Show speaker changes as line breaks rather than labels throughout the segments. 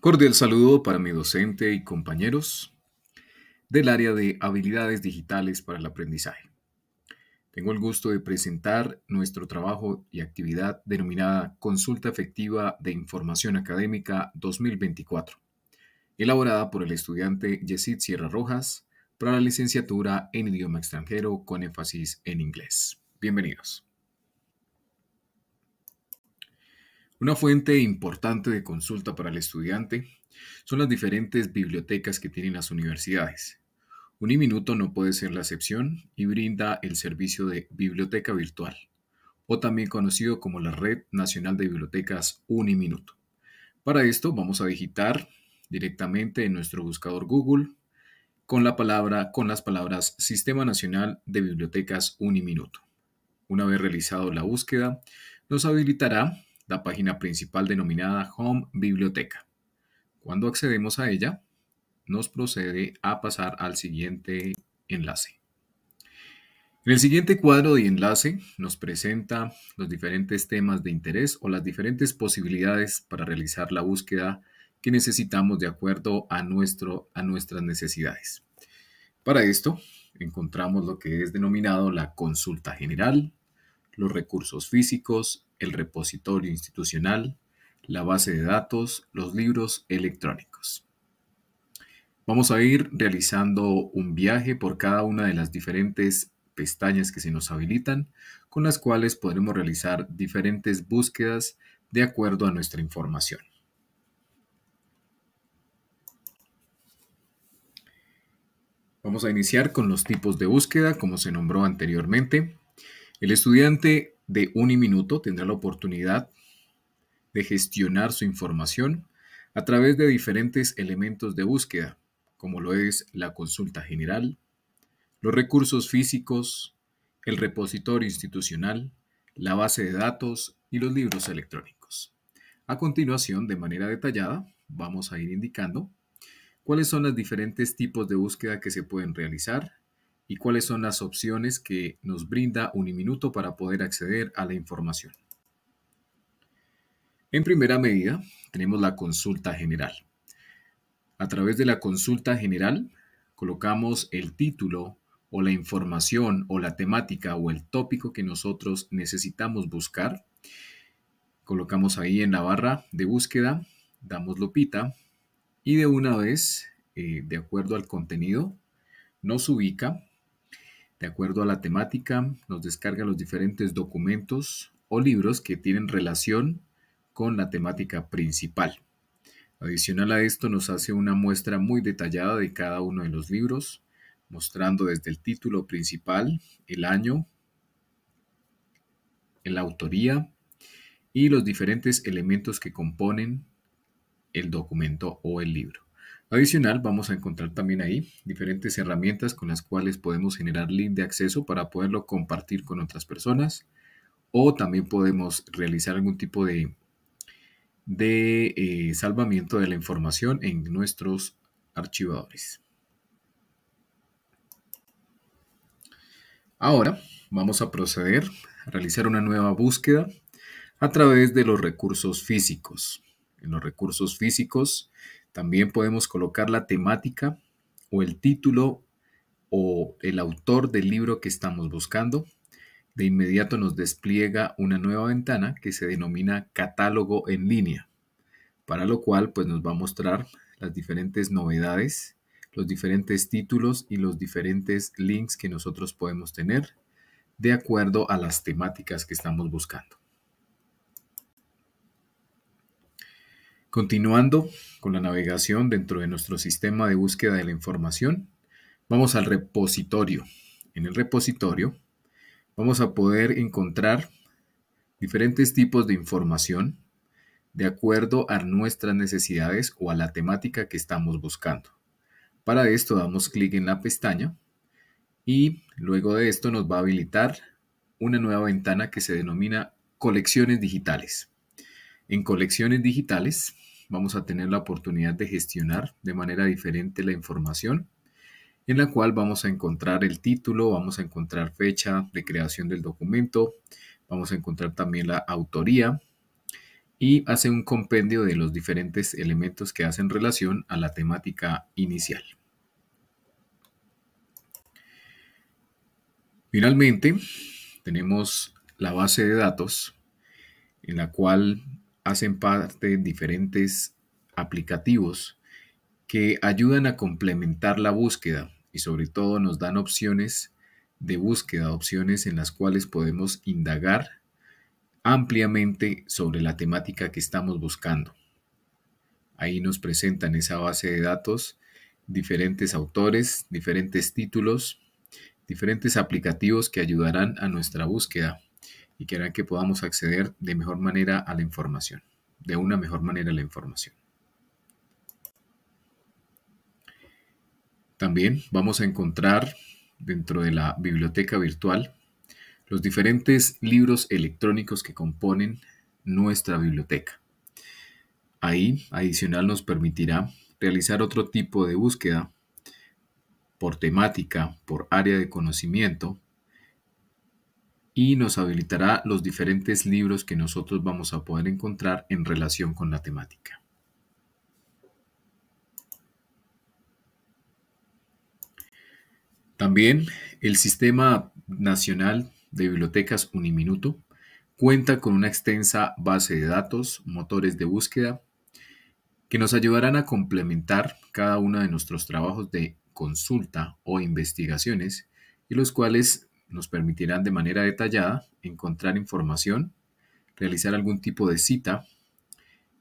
Cordial saludo para mi docente y compañeros del área de habilidades digitales para el aprendizaje. Tengo el gusto de presentar nuestro trabajo y actividad denominada Consulta Efectiva de Información Académica 2024, elaborada por el estudiante Yesid Sierra Rojas para la licenciatura en idioma extranjero con énfasis en inglés. Bienvenidos. Una fuente importante de consulta para el estudiante son las diferentes bibliotecas que tienen las universidades. Uniminuto no puede ser la excepción y brinda el servicio de biblioteca virtual, o también conocido como la Red Nacional de Bibliotecas Uniminuto. Para esto vamos a digitar directamente en nuestro buscador Google con con las palabras Sistema Nacional de Bibliotecas Uniminuto. Una vez realizado la búsqueda, nos habilitará la página principal denominada Home Biblioteca. Cuando accedemos a ella, nos procede a pasar al siguiente enlace. En el siguiente cuadro de enlace nos presenta los diferentes temas de interés o las diferentes posibilidades para realizar la búsqueda que necesitamos de acuerdo a, nuestro, a nuestras necesidades. Para esto, encontramos lo que es denominado la consulta general, los recursos físicos el repositorio institucional, la base de datos, los libros electrónicos. Vamos a ir realizando un viaje por cada una de las diferentes pestañas que se nos habilitan, con las cuales podremos realizar diferentes búsquedas de acuerdo a nuestra información. Vamos a iniciar con los tipos de búsqueda, como se nombró anteriormente. El estudiante de un minuto tendrá la oportunidad de gestionar su información a través de diferentes elementos de búsqueda, como lo es la consulta general, los recursos físicos, el repositorio institucional, la base de datos y los libros electrónicos. A continuación, de manera detallada, vamos a ir indicando cuáles son los diferentes tipos de búsqueda que se pueden realizar y cuáles son las opciones que nos brinda Uniminuto para poder acceder a la información. En primera medida, tenemos la consulta general. A través de la consulta general, colocamos el título o la información o la temática o el tópico que nosotros necesitamos buscar. Colocamos ahí en la barra de búsqueda, damos lopita y de una vez, eh, de acuerdo al contenido, nos ubica de acuerdo a la temática, nos descarga los diferentes documentos o libros que tienen relación con la temática principal. Adicional a esto, nos hace una muestra muy detallada de cada uno de los libros, mostrando desde el título principal, el año, la autoría y los diferentes elementos que componen el documento o el libro. Adicional, vamos a encontrar también ahí diferentes herramientas con las cuales podemos generar link de acceso para poderlo compartir con otras personas o también podemos realizar algún tipo de, de eh, salvamiento de la información en nuestros archivadores. Ahora vamos a proceder a realizar una nueva búsqueda a través de los recursos físicos. En los recursos físicos también podemos colocar la temática o el título o el autor del libro que estamos buscando. De inmediato nos despliega una nueva ventana que se denomina catálogo en línea, para lo cual pues nos va a mostrar las diferentes novedades, los diferentes títulos y los diferentes links que nosotros podemos tener de acuerdo a las temáticas que estamos buscando. Continuando con la navegación dentro de nuestro sistema de búsqueda de la información, vamos al repositorio. En el repositorio vamos a poder encontrar diferentes tipos de información de acuerdo a nuestras necesidades o a la temática que estamos buscando. Para esto damos clic en la pestaña y luego de esto nos va a habilitar una nueva ventana que se denomina colecciones digitales. En colecciones digitales vamos a tener la oportunidad de gestionar de manera diferente la información, en la cual vamos a encontrar el título, vamos a encontrar fecha de creación del documento, vamos a encontrar también la autoría y hace un compendio de los diferentes elementos que hacen relación a la temática inicial. Finalmente, tenemos la base de datos en la cual hacen parte diferentes aplicativos que ayudan a complementar la búsqueda y sobre todo nos dan opciones de búsqueda, opciones en las cuales podemos indagar ampliamente sobre la temática que estamos buscando. Ahí nos presentan esa base de datos, diferentes autores, diferentes títulos, diferentes aplicativos que ayudarán a nuestra búsqueda y que harán que podamos acceder de mejor manera a la información, de una mejor manera a la información. También vamos a encontrar dentro de la biblioteca virtual los diferentes libros electrónicos que componen nuestra biblioteca. Ahí, adicional, nos permitirá realizar otro tipo de búsqueda por temática, por área de conocimiento, y nos habilitará los diferentes libros que nosotros vamos a poder encontrar en relación con la temática. También el Sistema Nacional de Bibliotecas Uniminuto cuenta con una extensa base de datos, motores de búsqueda, que nos ayudarán a complementar cada uno de nuestros trabajos de consulta o investigaciones y los cuales nos permitirán de manera detallada encontrar información, realizar algún tipo de cita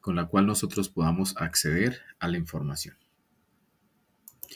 con la cual nosotros podamos acceder a la información.